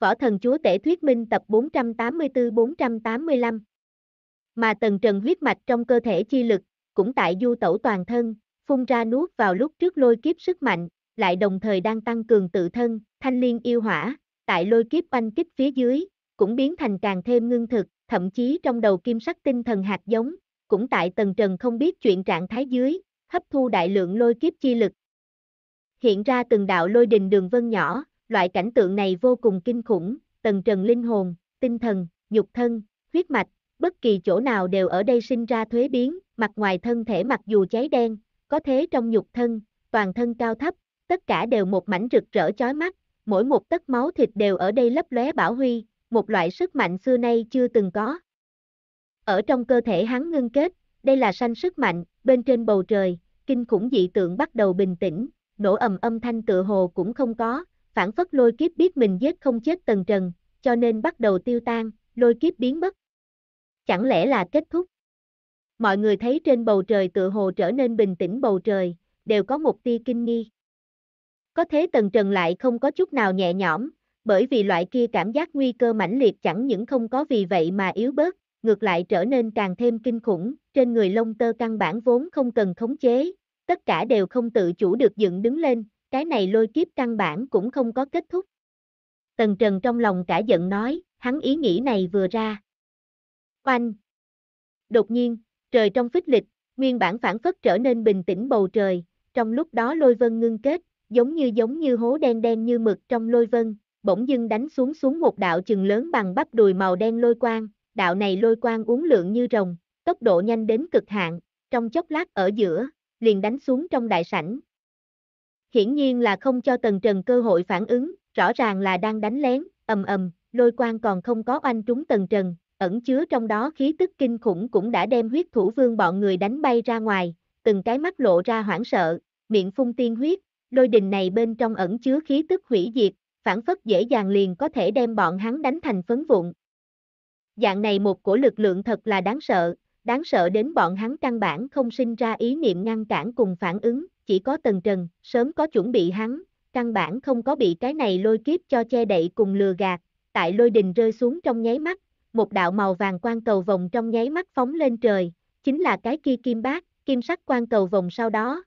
Võ Thần Chúa Tể Thuyết Minh tập 484-485 Mà tần trần huyết mạch trong cơ thể chi lực, cũng tại du tẩu toàn thân, phun ra nuốt vào lúc trước lôi kiếp sức mạnh, lại đồng thời đang tăng cường tự thân, thanh liên yêu hỏa, tại lôi kiếp oanh kích phía dưới, cũng biến thành càng thêm ngưng thực, thậm chí trong đầu kim sắc tinh thần hạt giống, cũng tại tần trần không biết chuyện trạng thái dưới, hấp thu đại lượng lôi kiếp chi lực. Hiện ra từng đạo lôi đình đường vân nhỏ, loại cảnh tượng này vô cùng kinh khủng, tầng trần linh hồn, tinh thần, nhục thân, huyết mạch, bất kỳ chỗ nào đều ở đây sinh ra thuế biến, mặt ngoài thân thể mặc dù cháy đen, có thế trong nhục thân, toàn thân cao thấp, tất cả đều một mảnh rực rỡ chói mắt, mỗi một tấc máu thịt đều ở đây lấp lóe bảo huy, một loại sức mạnh xưa nay chưa từng có. Ở trong cơ thể hắn ngưng kết, đây là sanh sức mạnh, bên trên bầu trời, kinh khủng dị tượng bắt đầu bình tĩnh, nổ ầm âm thanh tựa hồ cũng không có, phản phất lôi kiếp biết mình giết không chết tần trần, cho nên bắt đầu tiêu tan, lôi kiếp biến mất. Chẳng lẽ là kết thúc? Mọi người thấy trên bầu trời tựa hồ trở nên bình tĩnh bầu trời, đều có một tia kinh nghi. Có thế tần trần lại không có chút nào nhẹ nhõm, bởi vì loại kia cảm giác nguy cơ mãnh liệt chẳng những không có vì vậy mà yếu bớt, ngược lại trở nên càng thêm kinh khủng, trên người lông tơ căn bản vốn không cần khống chế, tất cả đều không tự chủ được dựng đứng lên, cái này lôi kiếp căn bản cũng không có kết thúc. Tần Trần trong lòng cả giận nói, hắn ý nghĩ này vừa ra. Oanh! Đột nhiên, trời trong phích lịch, nguyên bản phản phất trở nên bình tĩnh bầu trời, trong lúc đó lôi vân ngưng kết, giống như giống như hố đen đen như mực trong lôi vân, bỗng dưng đánh xuống xuống một đạo chừng lớn bằng bắp đùi màu đen lôi quang, đạo này lôi quang uốn lượn như rồng, tốc độ nhanh đến cực hạn, trong chốc lát ở giữa, liền đánh xuống trong đại sảnh, hiển nhiên là không cho Tần Trần cơ hội phản ứng, rõ ràng là đang đánh lén, ầm ầm, lôi quang còn không có oanh trúng Tần Trần, ẩn chứa trong đó khí tức kinh khủng cũng đã đem huyết thủ vương bọn người đánh bay ra ngoài, từng cái mắt lộ ra hoảng sợ, miệng phun tiên huyết, lôi đình này bên trong ẩn chứa khí tức hủy diệt, phản phất dễ dàng liền có thể đem bọn hắn đánh thành phấn vụn. Dạng này một cổ lực lượng thật là đáng sợ, đáng sợ đến bọn hắn căn bản không sinh ra ý niệm ngăn cản cùng phản ứng, chỉ có tần trần, sớm có chuẩn bị hắn, căn bản không có bị cái này lôi kiếp cho che đậy cùng lừa gạt, tại lôi đình rơi xuống trong nháy mắt, một đạo màu vàng quan cầu vòng trong nháy mắt phóng lên trời, chính là cái kia kim bát, kim sắc quan cầu vòng sau đó.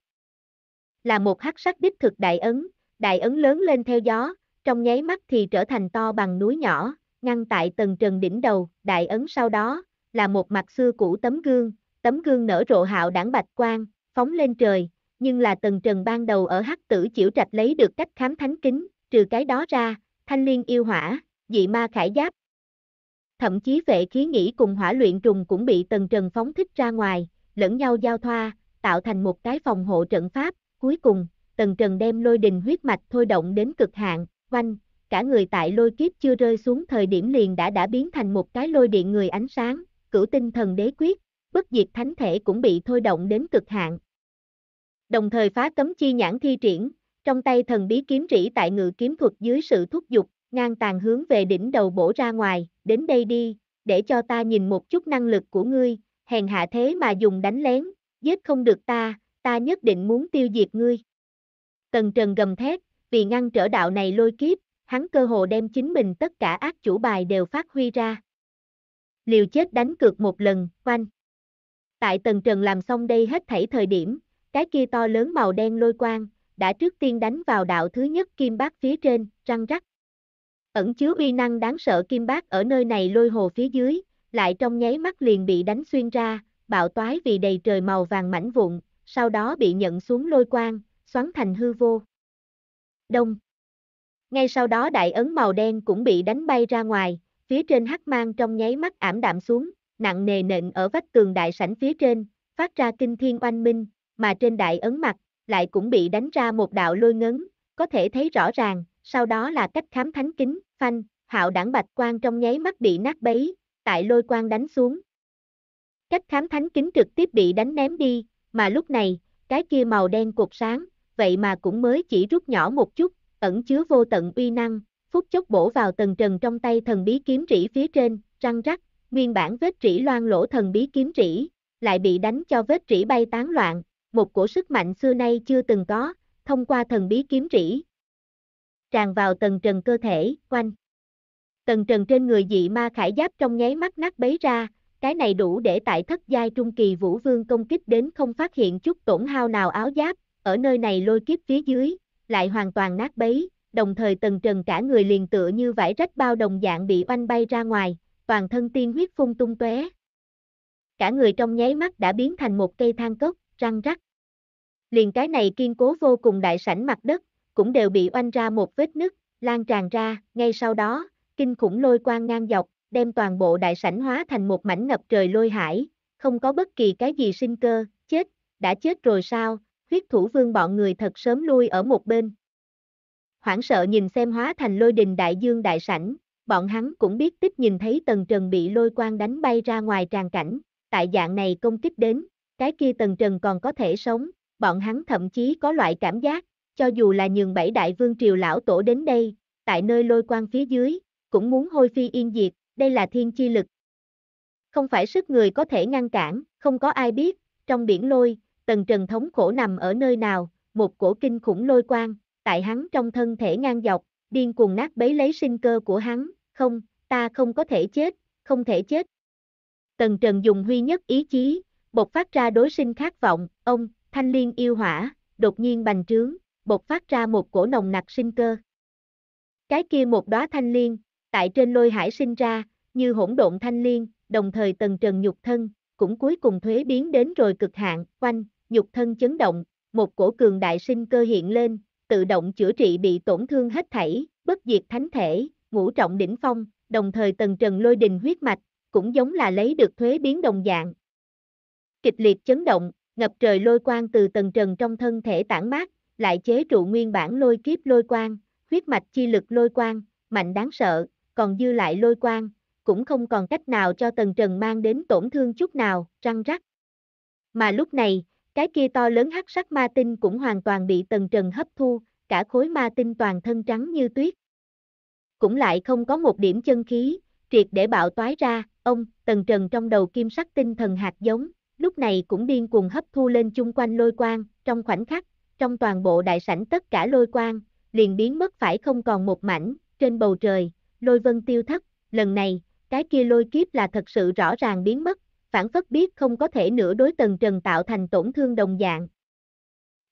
Là một hắc sắc đích thực đại ấn, đại ấn lớn lên theo gió, trong nháy mắt thì trở thành to bằng núi nhỏ, ngăn tại tầng trần đỉnh đầu, đại ấn sau đó, là một mặt xưa cũ tấm gương, tấm gương nở rộ hạo đảng bạch quang, phóng lên trời, nhưng là tần trần ban đầu ở hắc tử chịu trạch lấy được cách khám thánh kính, trừ cái đó ra, thanh liên yêu hỏa, dị ma khải giáp. Thậm chí vệ khí nghĩ cùng hỏa luyện trùng cũng bị tần trần phóng thích ra ngoài, lẫn nhau giao thoa, tạo thành một cái phòng hộ trận pháp, cuối cùng, tần trần đem lôi đình huyết mạch thôi động đến cực hạn, quanh, cả người tại lôi kiếp chưa rơi xuống thời điểm liền đã đã biến thành một cái lôi điện người ánh sáng, cửu tinh thần đế quyết, bất diệt thánh thể cũng bị thôi động đến cực hạn. Đồng thời phá cấm chi nhãn thi triển, trong tay thần bí kiếm rỉ tại ngự kiếm thuật dưới sự thúc giục, ngang tàn hướng về đỉnh đầu bổ ra ngoài, đến đây đi, để cho ta nhìn một chút năng lực của ngươi, hèn hạ thế mà dùng đánh lén, giết không được ta, ta nhất định muốn tiêu diệt ngươi. Tần Trần gầm thét, vì ngăn trở đạo này lôi kiếp, hắn cơ hồ đem chính mình tất cả ác chủ bài đều phát huy ra liều chết đánh cược một lần, quanh. Tại tầng trần làm xong đây hết thảy thời điểm, cái kia to lớn màu đen lôi quang, đã trước tiên đánh vào đạo thứ nhất kim bát phía trên, răng rắc. Ẩn chứa uy năng đáng sợ kim bát ở nơi này lôi hồ phía dưới, lại trong nháy mắt liền bị đánh xuyên ra, bạo toái vì đầy trời màu vàng mảnh vụn, sau đó bị nhận xuống lôi quang, xoắn thành hư vô. Đông. Ngay sau đó đại ấn màu đen cũng bị đánh bay ra ngoài, phía trên hắc mang trong nháy mắt ảm đạm xuống, nặng nề nện ở vách tường đại sảnh phía trên, phát ra kinh thiên oanh minh, mà trên đại ấn mặt, lại cũng bị đánh ra một đạo lôi ngấn, có thể thấy rõ ràng, sau đó là cách khám thánh kính, phanh, hạo đảng bạch quang trong nháy mắt bị nát bấy, tại lôi quang đánh xuống. Cách khám thánh kính trực tiếp bị đánh ném đi, mà lúc này, cái kia màu đen cột sáng, vậy mà cũng mới chỉ rút nhỏ một chút, ẩn chứa vô tận uy năng, phút chốc bổ vào tầng trần trong tay thần bí kiếm rỉ phía trên, răng rắc, nguyên bản vết rỉ loan lỗ thần bí kiếm rỉ, lại bị đánh cho vết rỉ bay tán loạn, một cổ sức mạnh xưa nay chưa từng có, thông qua thần bí kiếm rỉ. Tràn vào tầng trần cơ thể, quanh. Tầng trần trên người dị ma khải giáp trong nháy mắt nát bấy ra, cái này đủ để tại thất giai trung kỳ vũ vương công kích đến không phát hiện chút tổn hao nào áo giáp, ở nơi này lôi kiếp phía dưới, lại hoàn toàn nát bấy, đồng thời tần trần cả người liền tựa như vải rách bao đồng dạng bị oanh bay ra ngoài, toàn thân tiên huyết phun tung tóe. Cả người trong nháy mắt đã biến thành một cây than cốc, răng rắc. Liền cái này kiên cố vô cùng đại sảnh mặt đất, cũng đều bị oanh ra một vết nứt, lan tràn ra, ngay sau đó, kinh khủng lôi quang ngang dọc, đem toàn bộ đại sảnh hóa thành một mảnh ngập trời lôi hải, không có bất kỳ cái gì sinh cơ, chết, đã chết rồi sao, huyết thủ vương bọn người thật sớm lui ở một bên hoảng sợ nhìn xem hóa thành lôi đình đại dương đại sảnh, bọn hắn cũng biết tích nhìn thấy tần trần bị lôi quang đánh bay ra ngoài tràn cảnh, tại dạng này công kích đến, cái kia tần trần còn có thể sống, bọn hắn thậm chí có loại cảm giác, cho dù là nhường bảy đại vương triều lão tổ đến đây, tại nơi lôi quang phía dưới, cũng muốn hôi phi yên diệt, đây là thiên chi lực. Không phải sức người có thể ngăn cản, không có ai biết, trong biển lôi, tần trần thống khổ nằm ở nơi nào, một cổ kinh khủng lôi quang, tại hắn trong thân thể ngang dọc, điên cuồng nát bấy lấy sinh cơ của hắn, không, ta không có thể chết, không thể chết. Tần Trần dùng huy nhất ý chí, bộc phát ra đối sinh khát vọng, ông, thanh liên yêu hỏa, đột nhiên bành trướng, bộc phát ra một cổ nồng nặc sinh cơ. Cái kia một đóa thanh liên, tại trên lôi hải sinh ra, như hỗn độn thanh liên, đồng thời tần trần nhục thân, cũng cuối cùng thuế biến đến rồi cực hạn, quanh, nhục thân chấn động, một cổ cường đại sinh cơ hiện lên, tự động chữa trị bị tổn thương hết thảy, bất diệt thánh thể, ngũ trọng đỉnh phong, đồng thời tần trần lôi đình huyết mạch, cũng giống là lấy được thuế biến đồng dạng. Kịch liệt chấn động, ngập trời lôi quang từ tần trần trong thân thể tản mát, lại chế trụ nguyên bản lôi kiếp lôi quang, huyết mạch chi lực lôi quang, mạnh đáng sợ, còn dư lại lôi quang, cũng không còn cách nào cho tần trần mang đến tổn thương chút nào, răng rắc. Mà lúc này, cái kia to lớn hắc sắc ma tinh cũng hoàn toàn bị Tần Trần hấp thu, cả khối ma tinh toàn thân trắng như tuyết. Cũng lại không có một điểm chân khí, triệt để bạo toái ra, ông, Tần Trần trong đầu kim sắc tinh thần hạt giống, lúc này cũng điên cuồng hấp thu lên chung quanh lôi quang, trong khoảnh khắc, trong toàn bộ đại sảnh tất cả lôi quang, liền biến mất phải không còn một mảnh, trên bầu trời, lôi vân tiêu thất, lần này, cái kia lôi kiếp là thật sự rõ ràng biến mất, phản phất biết không có thể nửa đối tần trần tạo thành tổn thương đồng dạng.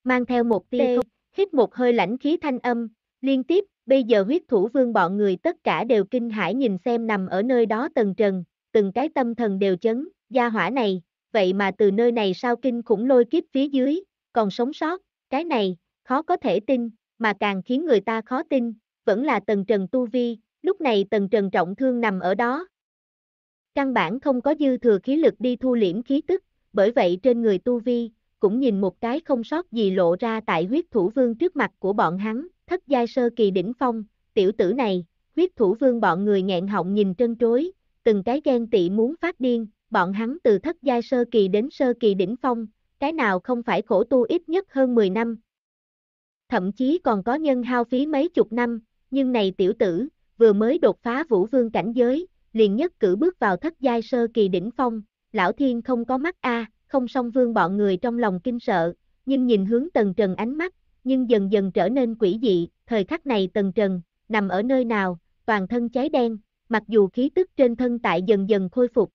Mang theo một tia, hít một hơi lãnh khí thanh âm, liên tiếp, bây giờ huyết thủ vương bọn người tất cả đều kinh hãi nhìn xem nằm ở nơi đó tần trần, từng cái tâm thần đều chấn, gia hỏa này, vậy mà từ nơi này sao kinh khủng lôi kiếp phía dưới, còn sống sót, cái này, khó có thể tin, mà càng khiến người ta khó tin, vẫn là tần trần tu vi, lúc này tần trần trọng thương nằm ở đó, Căn bản không có dư thừa khí lực đi thu liễm khí tức, bởi vậy trên người tu vi, cũng nhìn một cái không sót gì lộ ra tại huyết thủ vương trước mặt của bọn hắn, thất giai sơ kỳ đỉnh phong, tiểu tử này, huyết thủ vương bọn người nghẹn họng nhìn trân trối, từng cái ghen tị muốn phát điên, bọn hắn từ thất giai sơ kỳ đến sơ kỳ đỉnh phong, cái nào không phải khổ tu ít nhất hơn 10 năm. Thậm chí còn có nhân hao phí mấy chục năm, nhưng này tiểu tử, vừa mới đột phá vũ vương cảnh giới, liền nhất cử bước vào thất giai sơ kỳ đỉnh phong, lão thiên không có mắt a, không song vương bọn người trong lòng kinh sợ, nhưng nhìn hướng tần trần ánh mắt, nhưng dần dần trở nên quỷ dị, thời khắc này tần trần, nằm ở nơi nào, toàn thân cháy đen, mặc dù khí tức trên thân tại dần dần khôi phục.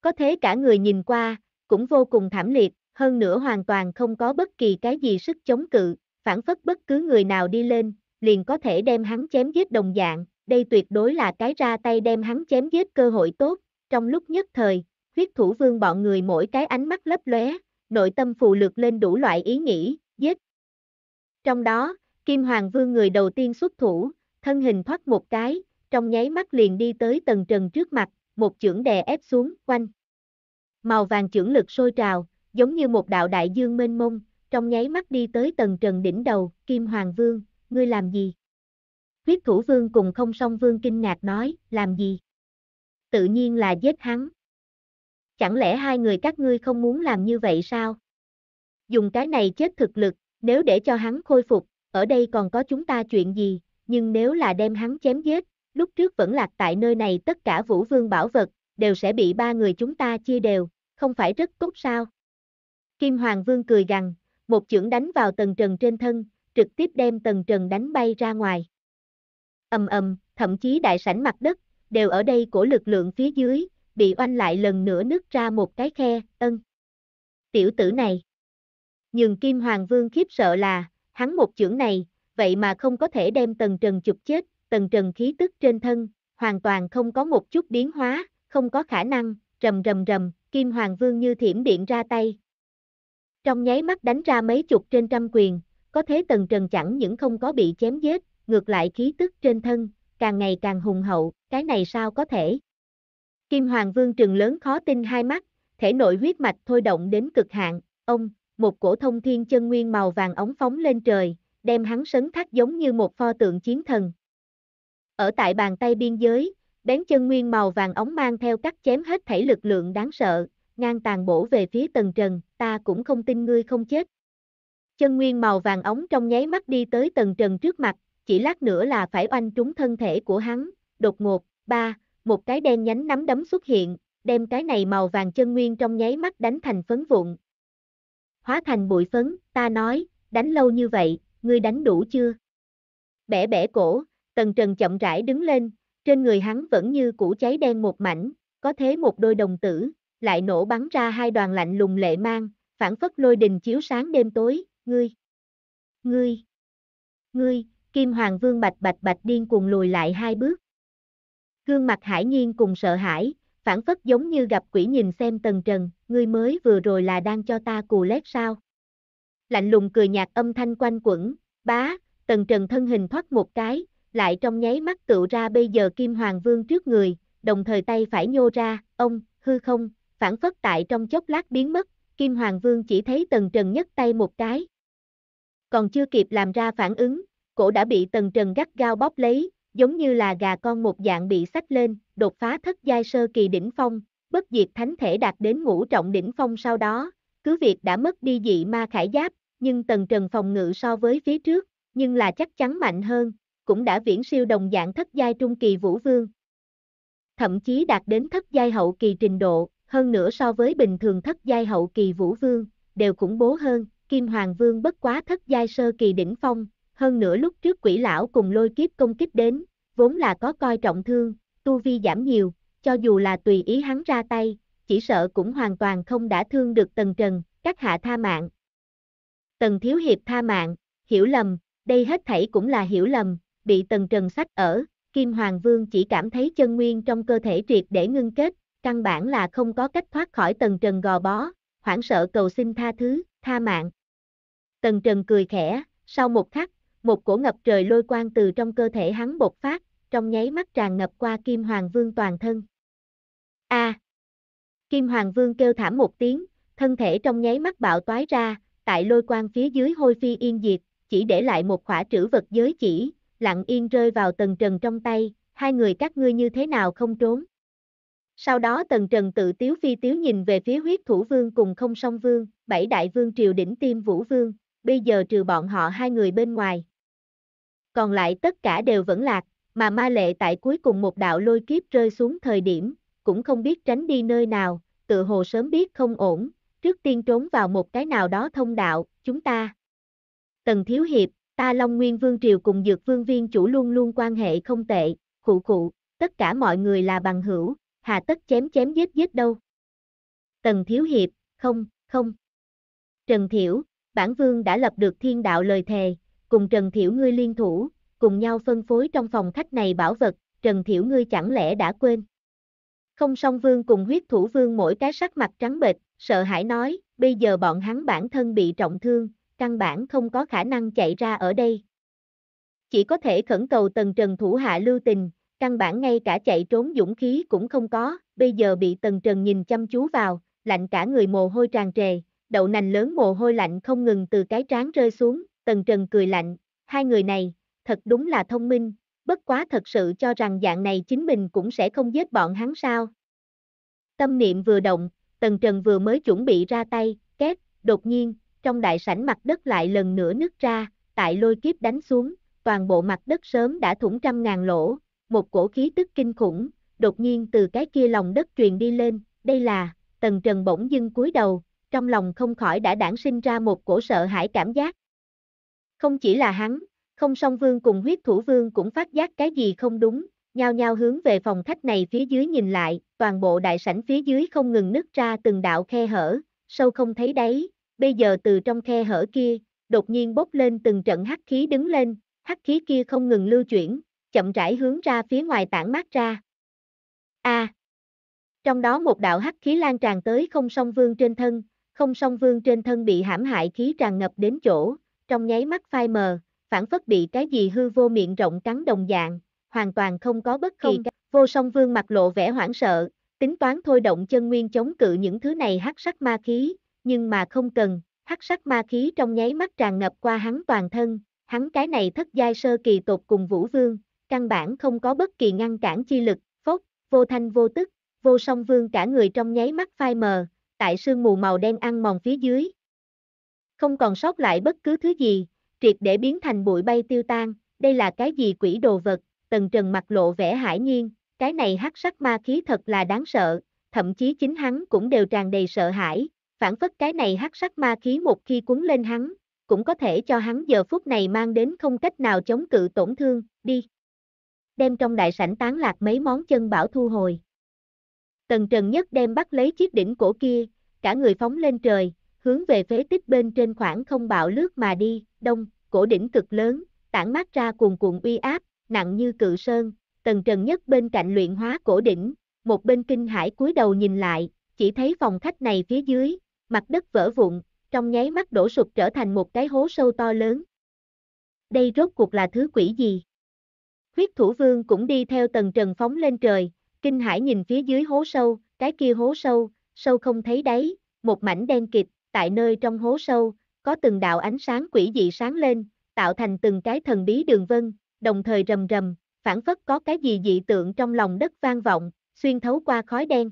Có thế cả người nhìn qua, cũng vô cùng thảm liệt, hơn nữa hoàn toàn không có bất kỳ cái gì sức chống cự, phản phất bất cứ người nào đi lên, liền có thể đem hắn chém giết đồng dạng, đây tuyệt đối là cái ra tay đem hắn chém giết cơ hội tốt, trong lúc nhất thời, huyết thủ vương bọn người mỗi cái ánh mắt lấp lóe, nội tâm phù lược lên đủ loại ý nghĩ, giết. Trong đó, Kim Hoàng Vương người đầu tiên xuất thủ, thân hình thoát một cái, trong nháy mắt liền đi tới tầng trần trước mặt, một chưởng đè ép xuống, quanh. Màu vàng chưởng lực sôi trào, giống như một đạo đại dương mênh mông, trong nháy mắt đi tới tầng trần đỉnh đầu, Kim Hoàng Vương, ngươi làm gì? Huyết thủ vương cùng không song vương kinh ngạc nói, làm gì? Tự nhiên là giết hắn. Chẳng lẽ hai người các ngươi không muốn làm như vậy sao? Dùng cái này chết thực lực, nếu để cho hắn khôi phục, ở đây còn có chúng ta chuyện gì, nhưng nếu là đem hắn chém giết, lúc trước vẫn lạc tại nơi này tất cả vũ vương bảo vật, đều sẽ bị ba người chúng ta chia đều, không phải rất tốt sao? Kim Hoàng Vương cười gằn, một chưởng đánh vào tầng trần trên thân, trực tiếp đem tầng trần đánh bay ra ngoài ầm ầm, thậm chí đại sảnh mặt đất, đều ở đây của lực lượng phía dưới, bị oanh lại lần nữa nứt ra một cái khe, ân. Tiểu tử này. Nhưng Kim Hoàng Vương khiếp sợ là, hắn một chưởng này, vậy mà không có thể đem Tần Trần chụp chết, Tần Trần khí tức trên thân, hoàn toàn không có một chút biến hóa, không có khả năng, rầm rầm rầm, Kim Hoàng Vương như thiểm điện ra tay. Trong nháy mắt đánh ra mấy chục trên trăm quyền, có thế Tần Trần chẳng những không có bị chém giết, ngược lại khí tức trên thân, càng ngày càng hùng hậu, cái này sao có thể? Kim Hoàng Vương trừng lớn khó tin hai mắt, thể nội huyết mạch thôi động đến cực hạn, ông, một cổ thông thiên chân nguyên màu vàng ống phóng lên trời, đem hắn sấn thắt giống như một pho tượng chiến thần. Ở tại bàn tay biên giới, bén chân nguyên màu vàng ống mang theo cắt chém hết thể lực lượng đáng sợ, ngang tàn bổ về phía tầng trần, ta cũng không tin ngươi không chết. Chân nguyên màu vàng ống trong nháy mắt đi tới tầng trần trước mặt, chỉ lát nữa là phải oanh trúng thân thể của hắn, đột ngột, ba, một cái đen nhánh nắm đấm xuất hiện, đem cái này màu vàng chân nguyên trong nháy mắt đánh thành phấn vụn. Hóa thành bụi phấn, ta nói, đánh lâu như vậy, ngươi đánh đủ chưa? Bẻ bẻ cổ, tần trần chậm rãi đứng lên, trên người hắn vẫn như củ cháy đen một mảnh, có thế một đôi đồng tử, lại nổ bắn ra hai đoàn lạnh lùng lệ mang, phản phất lôi đình chiếu sáng đêm tối, ngươi, ngươi, ngươi, Kim Hoàng Vương bạch bạch bạch điên cuồng lùi lại hai bước. Gương mặt hải nhiên cùng sợ hãi, phản phất giống như gặp quỷ nhìn xem tần trần, ngươi mới vừa rồi là đang cho ta cù lét sao. Lạnh lùng cười nhạt âm thanh quanh quẩn, bá, tần trần thân hình thoát một cái, lại trong nháy mắt tựu ra bây giờ Kim Hoàng Vương trước người, đồng thời tay phải nhô ra, ông, hư không, phản phất tại trong chốc lát biến mất, Kim Hoàng Vương chỉ thấy tần trần nhấc tay một cái. Còn chưa kịp làm ra phản ứng, cổ đã bị tần trần gắt gao bóp lấy, giống như là gà con một dạng bị sách lên, đột phá thất giai sơ kỳ đỉnh phong, bất diệt thánh thể đạt đến ngũ trọng đỉnh phong sau đó, cứ việc đã mất đi dị ma khải giáp, nhưng tần trần phòng ngự so với phía trước, nhưng là chắc chắn mạnh hơn, cũng đã viễn siêu đồng dạng thất giai trung kỳ vũ vương. Thậm chí đạt đến thất giai hậu kỳ trình độ, hơn nữa so với bình thường thất giai hậu kỳ vũ vương, đều khủng bố hơn, Kim Hoàng Vương bất quá thất giai sơ kỳ đỉnh phong, hơn nữa lúc trước quỷ lão cùng lôi kiếp công kích đến, vốn là có coi trọng thương, tu vi giảm nhiều, cho dù là tùy ý hắn ra tay, chỉ sợ cũng hoàn toàn không đã thương được Tần Trần, các hạ tha mạng. Tần Thiếu Hiệp tha mạng, hiểu lầm, đây hết thảy cũng là hiểu lầm, bị Tần Trần sách ở, Kim Hoàng Vương chỉ cảm thấy chân nguyên trong cơ thể triệt để ngưng kết, căn bản là không có cách thoát khỏi Tần Trần gò bó, hoảng sợ cầu xin tha thứ, tha mạng. Tần Trần cười khẽ, sau một khắc, một cổ ngập trời lôi quang từ trong cơ thể hắn bộc phát, trong nháy mắt tràn ngập qua Kim Hoàng Vương toàn thân. A. À. Kim Hoàng Vương kêu thảm một tiếng, thân thể trong nháy mắt bạo toái ra, tại lôi quang phía dưới hôi phi yên diệt, chỉ để lại một khỏa trữ vật giới chỉ, lặng yên rơi vào tầng trần trong tay, hai người các ngươi như thế nào không trốn. Sau đó tần trần tự tiếu phi tiếu nhìn về phía huyết thủ vương cùng không song vương, bảy đại vương triều đỉnh tiêm vũ vương, bây giờ trừ bọn họ hai người bên ngoài, còn lại tất cả đều vẫn lạc, mà ma lệ tại cuối cùng một đạo lôi kiếp rơi xuống thời điểm, cũng không biết tránh đi nơi nào, tự hồ sớm biết không ổn, trước tiên trốn vào một cái nào đó thông đạo, chúng ta. Tần Thiếu Hiệp, ta Long Nguyên Vương Triều cùng Dược Vương Viên chủ luôn luôn quan hệ không tệ, khụ khụ, tất cả mọi người là bằng hữu, hà tất chém chém giết giết đâu. Tần Thiếu Hiệp, không, không. Trần Thiểu, bản vương đã lập được thiên đạo lời thề, cùng Trần Thiểu ngươi liên thủ, cùng nhau phân phối trong phòng khách này bảo vật, Trần Thiểu ngươi chẳng lẽ đã quên. Không song vương cùng huyết thủ vương mỗi cái sắc mặt trắng bệch, sợ hãi nói, bây giờ bọn hắn bản thân bị trọng thương, căn bản không có khả năng chạy ra ở đây. Chỉ có thể khẩn cầu tần trần thủ hạ lưu tình, căn bản ngay cả chạy trốn dũng khí cũng không có, bây giờ bị tần trần nhìn chăm chú vào, lạnh cả người mồ hôi tràn trề, đậu nành lớn mồ hôi lạnh không ngừng từ cái trán rơi xuống, Tần Trần cười lạnh, hai người này, thật đúng là thông minh, bất quá thật sự cho rằng dạng này chính mình cũng sẽ không giết bọn hắn sao. Tâm niệm vừa động, Tần Trần vừa mới chuẩn bị ra tay, két, đột nhiên, trong đại sảnh mặt đất lại lần nữa nứt ra, tại lôi kiếp đánh xuống, toàn bộ mặt đất sớm đã thủng trăm ngàn lỗ, một cổ khí tức kinh khủng, đột nhiên từ cái kia lòng đất truyền đi lên, đây là, Tần Trần bỗng dưng cúi đầu, trong lòng không khỏi đã đản sinh ra một cổ sợ hãi cảm giác, không chỉ là hắn, không song vương cùng huyết thủ vương cũng phát giác cái gì không đúng, nhao nhao hướng về phòng khách này phía dưới nhìn lại, toàn bộ đại sảnh phía dưới không ngừng nứt ra từng đạo khe hở, sâu không thấy đáy, bây giờ từ trong khe hở kia, đột nhiên bốc lên từng trận hắc khí đứng lên, hắc khí kia không ngừng lưu chuyển, chậm rãi hướng ra phía ngoài tản mát ra. A. trong đó một đạo hắc khí lan tràn tới không song vương trên thân, không song vương trên thân bị hãm hại khí tràn ngập đến chỗ, trong nháy mắt phai mờ, phản phất bị cái gì hư vô miệng rộng cắn đồng dạng, hoàn toàn không có bất kỳ cái... Vô song vương mặt lộ vẻ hoảng sợ, tính toán thôi động chân nguyên chống cự những thứ này hắc sắc ma khí, nhưng mà không cần, hắc sắc ma khí trong nháy mắt tràn ngập qua hắn toàn thân, hắn cái này thất giai sơ kỳ tột cùng vũ vương, căn bản không có bất kỳ ngăn cản chi lực, phốt, vô thanh vô tức, vô song vương cả người trong nháy mắt phai mờ, tại sương mù màu đen ăn mòn phía dưới, không còn sót lại bất cứ thứ gì, triệt để biến thành bụi bay tiêu tan, đây là cái gì quỷ đồ vật, tần trần mặt lộ vẻ hải nhiên, cái này hắc sắc ma khí thật là đáng sợ, thậm chí chính hắn cũng đều tràn đầy sợ hãi, phản phất cái này hắc sắc ma khí một khi cuốn lên hắn, cũng có thể cho hắn giờ phút này mang đến không cách nào chống cự tổn thương, đi. Đem trong đại sảnh tán lạc mấy món chân bảo thu hồi. Tần Trần Nhất đem bắt lấy chiếc đỉnh cổ kia, cả người phóng lên trời, hướng về phế tích bên trên khoảng không bạo lướt mà đi, đông, cổ đỉnh cực lớn, tản mát ra cuồn cuộn uy áp, nặng như cự sơn, tầng trần nhất bên cạnh luyện hóa cổ đỉnh, một bên kinh hải cúi đầu nhìn lại, chỉ thấy phòng khách này phía dưới, mặt đất vỡ vụn, trong nháy mắt đổ sụp trở thành một cái hố sâu to lớn. Đây rốt cuộc là thứ quỷ gì? Huyết thủ vương cũng đi theo tầng trần phóng lên trời, kinh hải nhìn phía dưới hố sâu, cái kia hố sâu, sâu không thấy đáy, một mảnh đen kịt, tại nơi trong hố sâu, có từng đạo ánh sáng quỷ dị sáng lên, tạo thành từng cái thần bí đường vân, đồng thời rầm rầm, phản phất có cái gì dị tượng trong lòng đất vang vọng, xuyên thấu qua khói đen.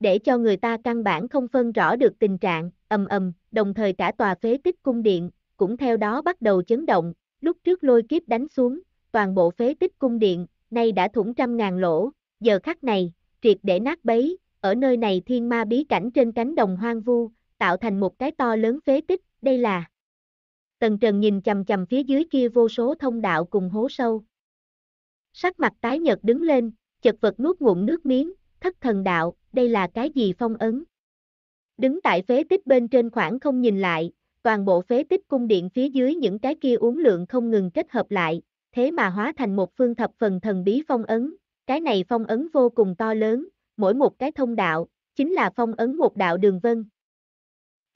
Để cho người ta căn bản không phân rõ được tình trạng, ầm ầm, đồng thời cả tòa phế tích cung điện, cũng theo đó bắt đầu chấn động, lúc trước lôi kiếp đánh xuống, toàn bộ phế tích cung điện, nay đã thủng trăm ngàn lỗ, giờ khắc này, triệt để nát bấy, ở nơi này thiên ma bí cảnh trên cánh đồng hoang vu, tạo thành một cái to lớn phế tích, đây là. Tần Trần nhìn chầm chầm phía dưới kia vô số thông đạo cùng hố sâu. Sắc mặt tái nhợt đứng lên, chật vật nuốt ngụm nước miếng, thất thần đạo, đây là cái gì phong ấn. Đứng tại phế tích bên trên khoảng không nhìn lại, toàn bộ phế tích cung điện phía dưới những cái kia uống lượng không ngừng kết hợp lại, thế mà hóa thành một phương thập phần thần bí phong ấn, cái này phong ấn vô cùng to lớn, mỗi một cái thông đạo, chính là phong ấn một đạo đường vân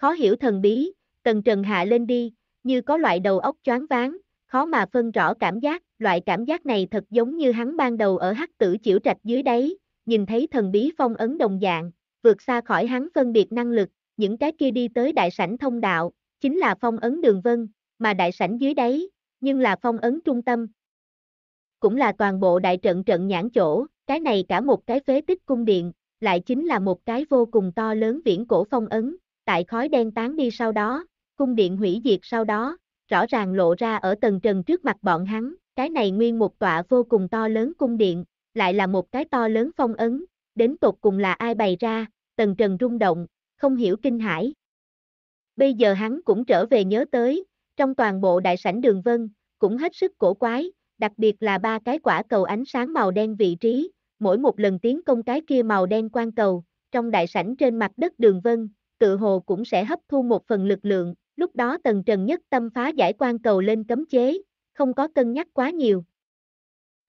khó hiểu thần bí, tần trần hạ lên đi, như có loại đầu óc choáng váng, khó mà phân rõ cảm giác, loại cảm giác này thật giống như hắn ban đầu ở hắc tử chịu trạch dưới đáy, nhìn thấy thần bí phong ấn đồng dạng, vượt xa khỏi hắn phân biệt năng lực, những cái kia đi tới đại sảnh thông đạo, chính là phong ấn đường vân, mà đại sảnh dưới đáy, nhưng là phong ấn trung tâm. Cũng là toàn bộ đại trận trận nhãn chỗ, cái này cả một cái phế tích cung điện, lại chính là một cái vô cùng to lớn viễn cổ phong ấn, tại khói đen tán đi sau đó, cung điện hủy diệt sau đó, rõ ràng lộ ra ở tầng trần trước mặt bọn hắn, cái này nguyên một tọa vô cùng to lớn cung điện, lại là một cái to lớn phong ấn, đến tột cùng là ai bày ra, tầng trần rung động, không hiểu kinh hãi. Bây giờ hắn cũng trở về nhớ tới, trong toàn bộ đại sảnh đường vân, cũng hết sức cổ quái, đặc biệt là ba cái quả cầu ánh sáng màu đen vị trí, mỗi một lần tiến công cái kia màu đen quan cầu, trong đại sảnh trên mặt đất đường vân, tự hồ cũng sẽ hấp thu một phần lực lượng, lúc đó tần trần nhất tâm phá giải quan cầu lên cấm chế, không có cân nhắc quá nhiều.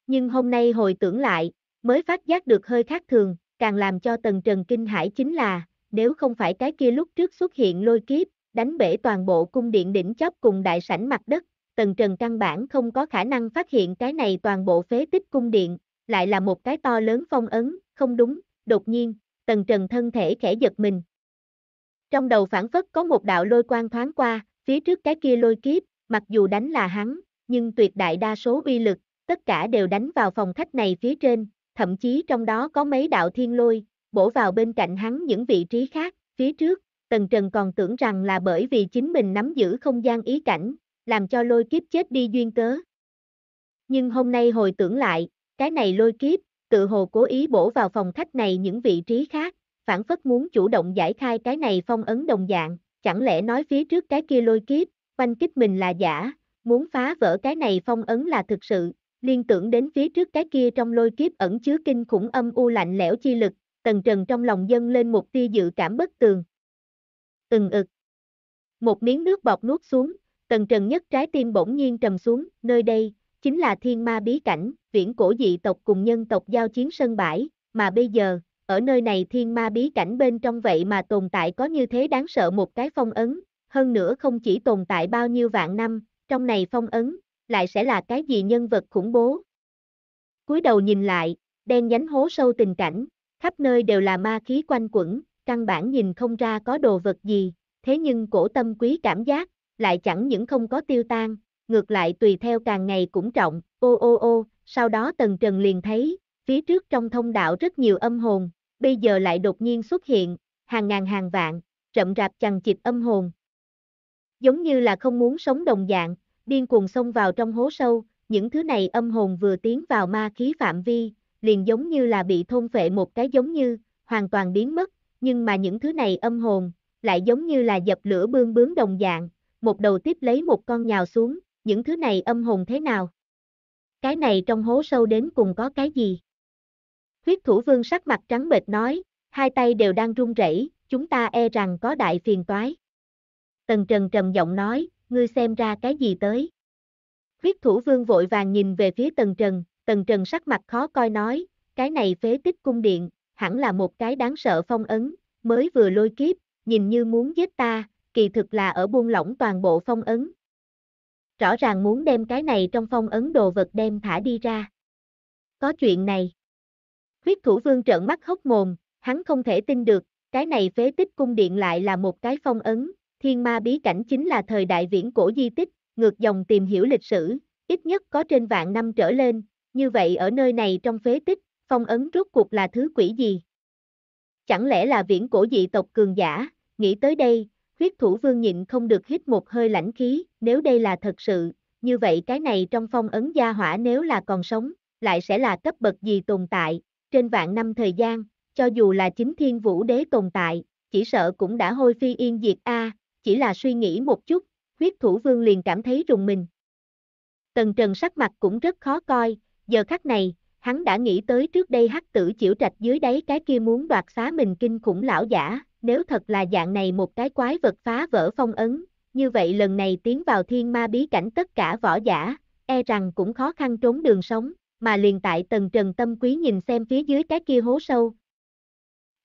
Nhưng hôm nay hồi tưởng lại, mới phát giác được hơi khác thường, càng làm cho tần trần kinh hãi chính là, nếu không phải cái kia lúc trước xuất hiện lôi kiếp, đánh bể toàn bộ cung điện đỉnh chóp cùng đại sảnh mặt đất, tần trần căn bản không có khả năng phát hiện cái này toàn bộ phế tích cung điện, lại là một cái to lớn phong ấn, không đúng, đột nhiên, tần trần thân thể khẽ giật mình, trong đầu phản phất có một đạo lôi quang thoáng qua, phía trước cái kia lôi kiếp, mặc dù đánh là hắn, nhưng tuyệt đại đa số uy lực, tất cả đều đánh vào phòng khách này phía trên, thậm chí trong đó có mấy đạo thiên lôi, bổ vào bên cạnh hắn những vị trí khác, phía trước, Tần Trần còn tưởng rằng là bởi vì chính mình nắm giữ không gian ý cảnh, làm cho lôi kiếp chết đi duyên cớ. Nhưng hôm nay hồi tưởng lại, cái này lôi kiếp, tự hồ cố ý bổ vào phòng khách này những vị trí khác, phản phất muốn chủ động giải khai cái này phong ấn đồng dạng, chẳng lẽ nói phía trước cái kia lôi kiếp, quanh kích mình là giả, muốn phá vỡ cái này phong ấn là thực sự, liên tưởng đến phía trước cái kia trong lôi kiếp ẩn chứa kinh khủng âm u lạnh lẽo chi lực, tần trần trong lòng dân lên một tia dự cảm bất tường. Từng ực. Một miếng nước bọt nuốt xuống, tần trần nhất trái tim bỗng nhiên trầm xuống, nơi đây, chính là thiên ma bí cảnh, viễn cổ dị tộc cùng nhân tộc giao chiến sân bãi, mà bây giờ, ở nơi này thiên ma bí cảnh bên trong vậy mà tồn tại có như thế đáng sợ một cái phong ấn, hơn nữa không chỉ tồn tại bao nhiêu vạn năm, trong này phong ấn, lại sẽ là cái gì nhân vật khủng bố. cúi đầu nhìn lại, đen nhánh hố sâu tình cảnh, khắp nơi đều là ma khí quanh quẩn, căn bản nhìn không ra có đồ vật gì, thế nhưng cổ tâm quý cảm giác, lại chẳng những không có tiêu tan, ngược lại tùy theo càng ngày cũng trọng, ô ô ô, sau đó Tần Trần liền thấy, phía trước trong thông đạo rất nhiều âm hồn, bây giờ lại đột nhiên xuất hiện, hàng ngàn hàng vạn, rậm rạp chằng chịt âm hồn. Giống như là không muốn sống đồng dạng, điên cuồng xông vào trong hố sâu, những thứ này âm hồn vừa tiến vào ma khí phạm vi, liền giống như là bị thôn phệ một cái giống như, hoàn toàn biến mất, nhưng mà những thứ này âm hồn, lại giống như là dập lửa bương bướng đồng dạng, một đầu tiếp lấy một con nhào xuống, những thứ này âm hồn thế nào? Cái này trong hố sâu đến cùng có cái gì? Huyết thủ vương sắc mặt trắng bệch nói, hai tay đều đang run rẩy, chúng ta e rằng có đại phiền toái. Tần Trần trầm giọng nói, ngươi xem ra cái gì tới. Huyết thủ vương vội vàng nhìn về phía Tần Trần, Tần Trần sắc mặt khó coi nói, cái này phế tích cung điện, hẳn là một cái đáng sợ phong ấn, mới vừa lôi kiếp, nhìn như muốn giết ta, kỳ thực là ở buông lỏng toàn bộ phong ấn. Rõ ràng muốn đem cái này trong phong ấn đồ vật đem thả đi ra. Có chuyện này. Huyết thủ vương trợn mắt hốc mồm, hắn không thể tin được, cái này phế tích cung điện lại là một cái phong ấn, thiên ma bí cảnh chính là thời đại viễn cổ di tích, ngược dòng tìm hiểu lịch sử, ít nhất có trên vạn năm trở lên, như vậy ở nơi này trong phế tích, phong ấn rốt cuộc là thứ quỷ gì? Chẳng lẽ là viễn cổ dị tộc cường giả, nghĩ tới đây, huyết thủ vương nhịn không được hít một hơi lãnh khí, nếu đây là thật sự, như vậy cái này trong phong ấn gia hỏa nếu là còn sống, lại sẽ là cấp bậc gì tồn tại, trên vạn năm thời gian, cho dù là chính thiên vũ đế tồn tại, chỉ sợ cũng đã hôi phi yên diệt a, à, chỉ là suy nghĩ một chút, huyết thủ vương liền cảm thấy rùng mình. Tần Trần sắc mặt cũng rất khó coi, giờ khắc này, hắn đã nghĩ tới trước đây hắc tử chịu trạch dưới đáy cái kia muốn đoạt xá mình kinh khủng lão giả, nếu thật là dạng này một cái quái vật phá vỡ phong ấn, như vậy lần này tiến vào thiên ma bí cảnh tất cả võ giả, e rằng cũng khó khăn trốn đường sống mà liền tại tầng trần tâm quý nhìn xem phía dưới cái kia hố sâu.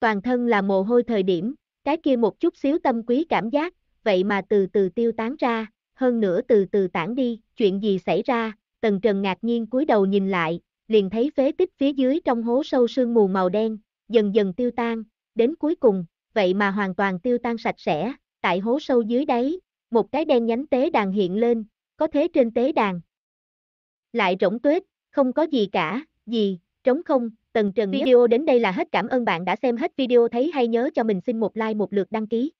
Toàn thân là mồ hôi thời điểm, cái kia một chút xíu tâm quý cảm giác, vậy mà từ từ tiêu tán ra, hơn nữa từ từ tản đi, chuyện gì xảy ra, tần trần ngạc nhiên cúi đầu nhìn lại, liền thấy phế tích phía dưới trong hố sâu sương mù màu đen, dần dần tiêu tan, đến cuối cùng, vậy mà hoàn toàn tiêu tan sạch sẽ, tại hố sâu dưới đáy, một cái đen nhánh tế đàn hiện lên, có thế trên tế đàn. Lại rỗng tuyết, không có gì cả, gì, trống không, Tần Trần video đến đây là hết cảm ơn bạn đã xem hết video thấy hay nhớ cho mình xin một like một lượt đăng ký.